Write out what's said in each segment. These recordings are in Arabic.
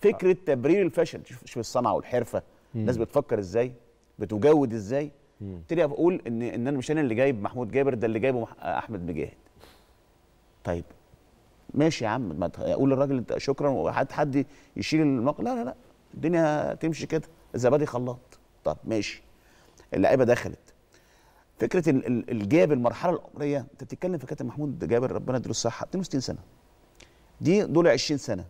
فكره تبرير الفشل شوف الصنعه والحرفه الناس بتفكر ازاي بتجود ازاي ابتدي اقول ان ان انا مش انا اللي جايب محمود جابر ده اللي جايبه احمد مجاهد طيب ماشي يا عم ما اقول للراجل شكرا وحد حد يشيل المقل لا لا لا الدنيا تمشي كده الزبادي خلاط طب ماشي اللعيبه دخلت فكره الجاب المرحله العمريه انت بتتكلم في كابتن محمود جابر ربنا يديله الصحه 62 سنه دي دول 20 سنه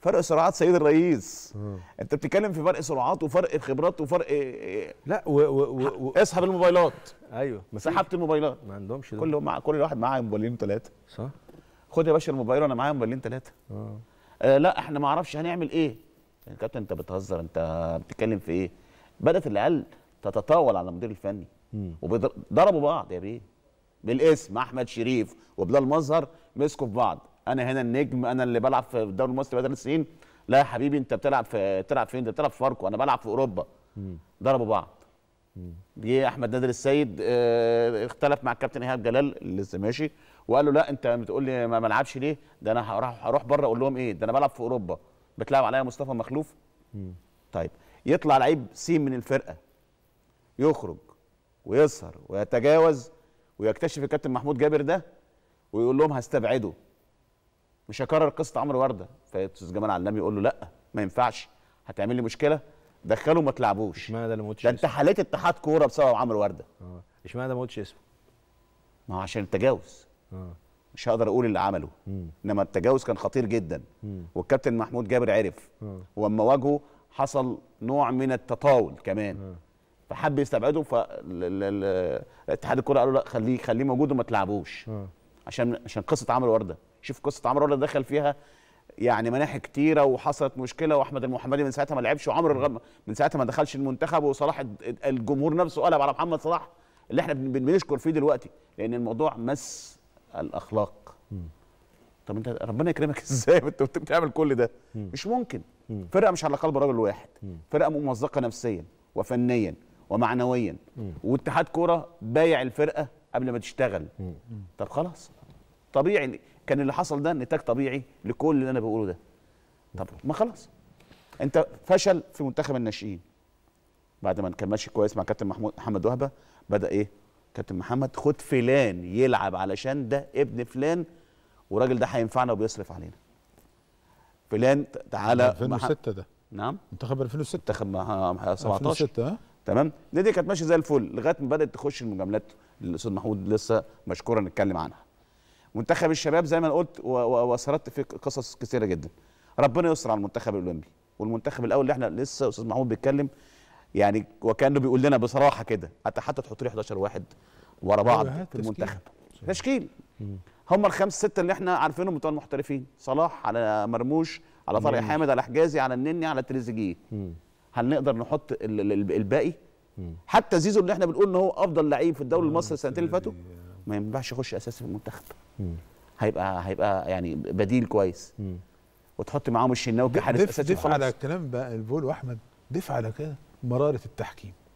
فرق سرعات سيد الرئيس مم. انت بتتكلم في فرق سرعات وفرق خبرات وفرق إيه، إيه، لا و و و اسحب الموبايلات ايوه سحبت الموبايلات ما عندهمش كل مع كل واحد معاه موبايلين ثلاثه صح خد يا باشا الموبايل وانا معايا موبايلين ثلاثه آه. آه لا احنا ما اعرفش هنعمل ايه يا يعني كابتن انت بتهزر انت بتتكلم في ايه بدات العيال تتطاول على المدير الفني وضربوا بعض يا بيه بالاسم احمد شريف وبلال مظهر مسكوا في بعض انا هنا النجم انا اللي بلعب في الدوري المصري بقى ثلاث سنين لا يا حبيبي انت بتلعب في بتلعب فين ده بتلعب في فاركو انا بلعب في اوروبا ضربوا بعض جه احمد نادر السيد اه اختلف مع الكابتن ايهاب جلال اللي لسه ماشي وقال له لا انت بتقول لي ما بلعبش ليه ده انا هروح هروح بره اقول لهم ايه ده انا بلعب في اوروبا بتلعب عليا مصطفى مخلوف مم. طيب يطلع لعيب سين من الفرقه يخرج ويسهر ويتجاوز ويكتشف الكابتن محمود جابر ده ويقول لهم هستبعده مش هكرر قصه عمرو ورده فاستاذ جمال علام يقول له لا ما ينفعش هتعمل لي مشكله دخله ما تلعبوش اشمعنى ده لموتش ما قلتش ده انت حليت اتحاد كوره بسبب عمرو ورده اه اشمعنى ده ما قلتش اسمه ما هو عشان التجاوز اه مش هقدر اقول اللي عمله مم. انما التجاوز كان خطير جدا مم. والكابتن محمود جابر عرف اه. مم. واجهه حصل نوع من التطاول كمان مم. اه. فحب يستبعده فاتحاد الكوره له لا خليه خليه موجود وما تلعبوش مم. اه. عشان عشان قصه عمرو ورده شوف قصه عمرو اللي دخل فيها يعني مناحي كتيره وحصلت مشكله واحمد المحمدي من ساعتها ما لعبش وعمرو الغم من ساعتها ما دخلش المنتخب وصلاح الجمهور نفسه قلب على محمد صلاح اللي احنا بنشكر فيه دلوقتي لان الموضوع مس الاخلاق طب انت ربنا يكرمك ازاي انت بتعمل كل ده مش ممكن فرقه مش على قلب راجل واحد فرقه ممزقه نفسيا وفنيا ومعنويا واتحاد كوره بايع الفرقه قبل ما تشتغل طب خلاص طبيعي كان اللي حصل ده نتاج طبيعي لكل اللي انا بقوله ده طب ما خلاص انت فشل في منتخب الناشئين بعد ما كان ماشي كويس مع كابتن محمود محمد وهبه بدا ايه كابتن محمد خد فلان يلعب علشان ده ابن فلان والراجل ده هينفعنا وبيصرف علينا فلان تعالى 2006 ده نعم منتخب 2006 منتخب 17 2006 آه. تمام النادي كانت ماشيه زي الفل لغايه ما بدات تخش المجاملات اللي الاستاذ محمود لسه مشكورا نتكلم عنها منتخب الشباب زي ما انا قلت وسردت في قصص كثيره جدا ربنا يستر على المنتخب الاولمبي والمنتخب الاول اللي احنا لسه استاذ محمود بيتكلم يعني وكانه بيقول لنا بصراحه كده حتى حتى تحط لي 11 واحد ورا بعض أيوة، في المنتخب تشكيل هم الخمس سته اللي احنا عارفينهم بتوع المحترفين صلاح على مرموش على طارق حامد على حجازي على النني على تريزيجيه هل نقدر نحط الباقي حتى زيزو اللي احنا بنقول ان هو افضل لعيب في الدوري آه، المصري السنتين اللي فاتوا ما ينفعش يخش اساسي في المنتخب هيبقى هيبقى يعني بديل كويس وتحط معاهم الشناوي كحارس اساسي دف على الكلام بقى البول واحمد دفع على كده مراره التحكيم